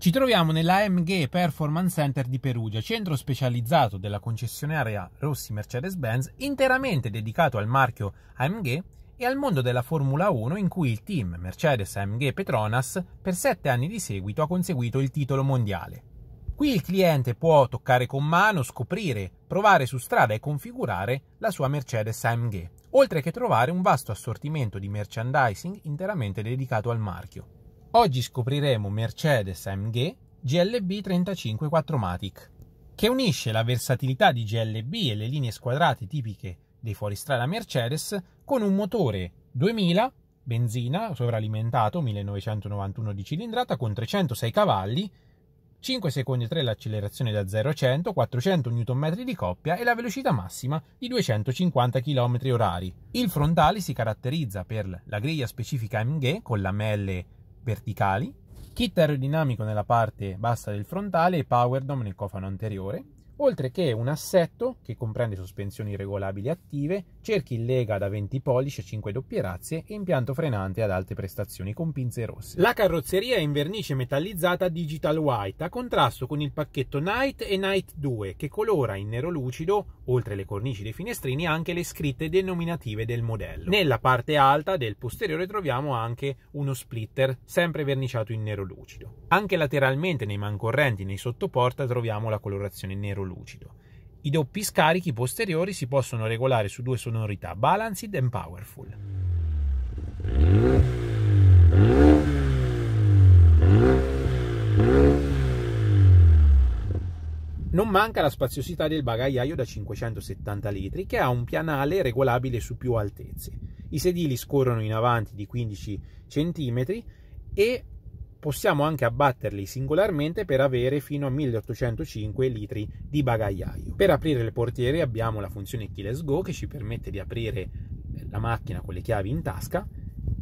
Ci troviamo nella MG Performance Center di Perugia, centro specializzato della concessionaria Rossi Mercedes-Benz, interamente dedicato al marchio AMG e al mondo della Formula 1 in cui il team Mercedes AMG Petronas per sette anni di seguito ha conseguito il titolo mondiale. Qui il cliente può toccare con mano, scoprire, provare su strada e configurare la sua Mercedes AMG, oltre che trovare un vasto assortimento di merchandising interamente dedicato al marchio. Oggi scopriremo Mercedes AMG GLB 35 4 Matic, che unisce la versatilità di GLB e le linee squadrate tipiche dei fuoristrada Mercedes con un motore 2000 benzina sovralimentato 1991 di cilindrata con 306 cavalli 5 secondi e 3 l'accelerazione da 0 a 100, 400 Nm di coppia e la velocità massima di 250 km/h. Il frontale si caratterizza per la griglia specifica MG con lamelle verticali, kit aerodinamico nella parte bassa del frontale e power dome nel cofano anteriore, oltre che un assetto che comprende sospensioni regolabili attive, cerchi in lega da 20 pollici a 5 doppie razze e impianto frenante ad alte prestazioni con pinze rosse. La carrozzeria è in vernice metallizzata digital white a contrasto con il pacchetto Night e Night 2 che colora in nero lucido, oltre le cornici dei finestrini, anche le scritte denominative del modello. Nella parte alta del posteriore troviamo anche uno splitter sempre verniciato in nero lucido. Anche lateralmente nei mancorrenti e nei sottoporta troviamo la colorazione nero lucido lucido. I doppi scarichi posteriori si possono regolare su due sonorità, Balanced e Powerful. Non manca la spaziosità del bagagliaio da 570 litri che ha un pianale regolabile su più altezze. I sedili scorrono in avanti di 15 cm e possiamo anche abbatterli singolarmente per avere fino a 1805 litri di bagagliaio. Per aprire le portiere abbiamo la funzione keyless go che ci permette di aprire la macchina con le chiavi in tasca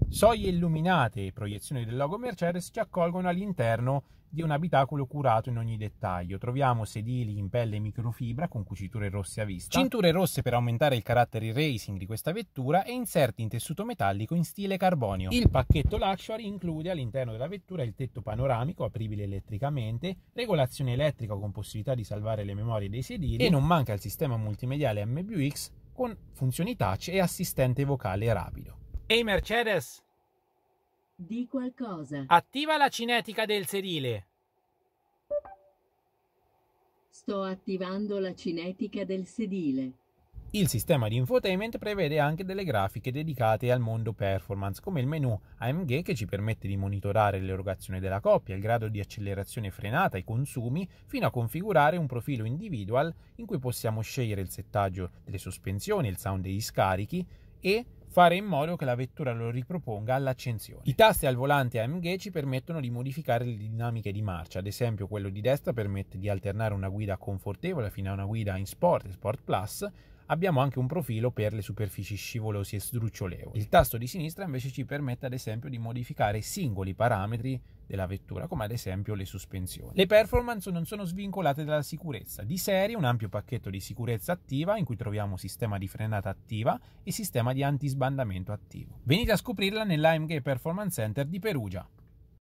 Soglie illuminate e proiezioni del logo Mercedes ci accolgono all'interno di un abitacolo curato in ogni dettaglio. Troviamo sedili in pelle microfibra con cuciture rosse a vista, cinture rosse per aumentare il carattere racing di questa vettura e inserti in tessuto metallico in stile carbonio. Il pacchetto Luxury include all'interno della vettura il tetto panoramico apribile elettricamente, regolazione elettrica con possibilità di salvare le memorie dei sedili e non manca il sistema multimediale MBUX con funzioni touch e assistente vocale rapido. Ehi hey Mercedes! Di qualcosa. Attiva la cinetica del sedile. Sto attivando la cinetica del sedile. Il sistema di infotainment prevede anche delle grafiche dedicate al mondo performance, come il menu AMG che ci permette di monitorare l'erogazione della coppia, il grado di accelerazione frenata, i consumi, fino a configurare un profilo individual in cui possiamo scegliere il settaggio delle sospensioni, il sound degli scarichi e fare in modo che la vettura lo riproponga all'accensione. I tasti al volante AMG ci permettono di modificare le dinamiche di marcia, ad esempio quello di destra permette di alternare una guida confortevole fino a una guida in sport e sport plus, abbiamo anche un profilo per le superfici scivolose e sdrucciolevoli. Il tasto di sinistra invece ci permette ad esempio di modificare singoli parametri della vettura, come ad esempio le sospensioni. Le performance non sono svincolate dalla sicurezza. Di serie un ampio pacchetto di sicurezza attiva in cui troviamo sistema di frenata attiva e sistema di antisbandamento attivo. Venite a scoprirla nell'AMG Performance Center di Perugia.